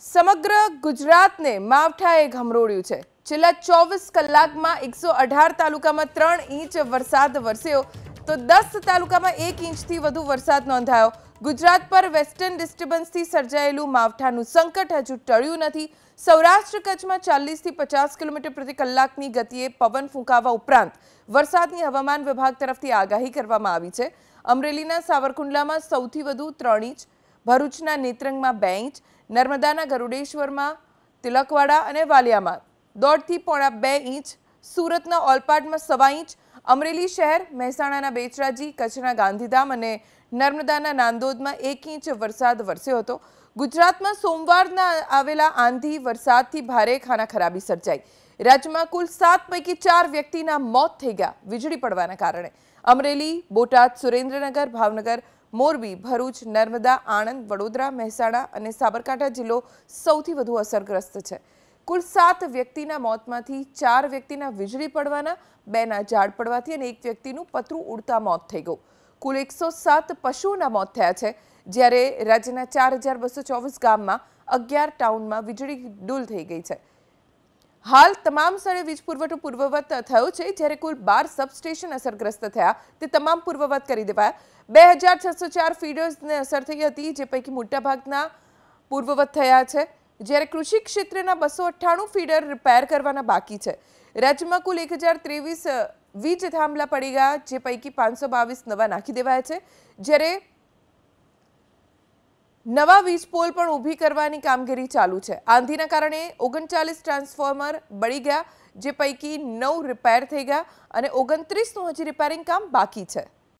સમગ્ર ગુજરાતને માંવઠાએ ઘમરોડ્યું છે છેલ્લા 24 કલાકમાં 118 તાલુકામાં 3 ઇંચ વરસાદ વરસ્યો તો 10 તાલુકામાં 1 ઇંચ થી વધુ વરસાદ નોંધાયો ગુજરાત પર વેસ્ટર્ન ડિસ્ટર્બન્સથી સર્જાયેલું માંવઠાનું સંકટ હજુ ટળ્યું નથી સૌરાષ્ટ્ર કચ્છમાં 40 થી 50 કિલોમીટર પ્રતિ કલાકની ગતિએ પવન ફૂંકાવા ઉપरांत વરસાદની હવામાન વિભાગ તરફથી આગાહી કરવામાં આવી છે અમરેલીના સાવરકુંડલામાં સૌથી વધુ 3 ઇંચ ભરૂચના નીતરંગમા બેંચ નર્મદાના ગરોડેશ્વરમા તિલકવાડા અને વાલિયામાં 1.5 થી પોણા 2 ઇંચ સુરતના ઓલપાડમાં સવા ઇંચ અમરેલી શહેર મહેસાણાના બેચરાજી કચ્છના ગાંધીધામ અને નર્મદાના નાંદોદમાં 1 ઇંચ વરસાદ વરસ્યો તો ગુજરાતમાં સોમવારના આવેલા આंधी વરસાદથી ભારે ખાનાખરાબી સર્જાઈ રાજ્યમાં કુલ 7 પૈકી 4 વ્યક્તિના મોત થઈ ગયા વીજળી પડવાના કારણે અમરેલી બોટાદ સુરેન્દ્રનગર ભાવનગર મોરબી ભરૂચ નર્મદા આણંદ વડોદરા મહેસાણા અને સાબરકાંઠા જિલ્લો સૌથી વધુ અસરગ્રસ્ત છે કુલ સાત વ્યક્તિના મોતમાંથી ચાર વ્યક્તિના વીજળી પડવાના બેના ઝાડ પડવાથી અને એક વ્યક્તિનું પતરું ઉડતા મોત થઈ ગયું કુલ એકસો સાત પશુઓના મોત થયા છે જ્યારે રાજ્યના ચાર હજાર બસો ચોવીસ ગામમાં અગિયાર ટાઉનમાં વીજળી ડૂલ થઈ ગઈ છે હાલ તમામ સડે વીજ પૂર્વવત પૂર્વવત થયો છે જ્યારે કુલ 12 સબસ્ટેશન અસરગ્રસ્ત થયા તે તમામ પૂર્વવત કરી દેવાયા 2604 ફીડર્સ ને અસર થઈ હતી જે પૈકી મોટા ભાગના પૂર્વવત થયા છે જ્યારે કૃષિ ક્ષેત્રના 298 ફીડર રિપેર કરવાના બાકી છે રાજ્યમાં કુલ 1023 વીજ ઠામલા પડી ગયા જે પૈકી 522 નવા નાખી દેવાયા છે જ્યારે નવા વીજ પોલ પણ ઊભી કરવાની કામગીરી ચાલુ છે આંધીના કારણે ઓગણચાલીસ ટ્રાન્સફોર્મર બળી ગયા જે પૈકી નવ રિપેર થઈ ગયા અને ઓગણત્રીસનું હજી રિપેરિંગ કામ બાકી છે